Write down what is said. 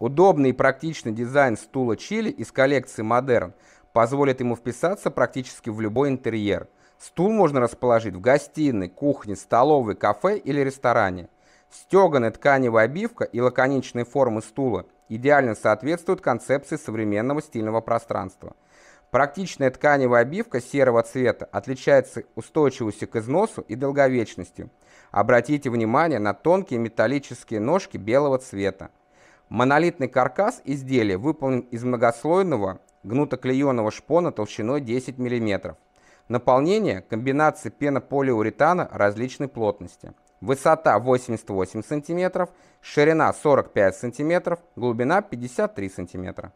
Удобный и практичный дизайн стула Чили из коллекции Modern позволит ему вписаться практически в любой интерьер. Стул можно расположить в гостиной, кухне, столовой, кафе или ресторане. Стеганая тканевая обивка и лаконичные формы стула идеально соответствуют концепции современного стильного пространства. Практичная тканевая обивка серого цвета отличается устойчивостью к износу и долговечностью. Обратите внимание на тонкие металлические ножки белого цвета. Монолитный каркас изделия выполнен из многослойного гнутоклееного шпона толщиной 10 мм. Наполнение – комбинации пенополиуретана различной плотности. Высота 88 см, ширина 45 см, глубина 53 см.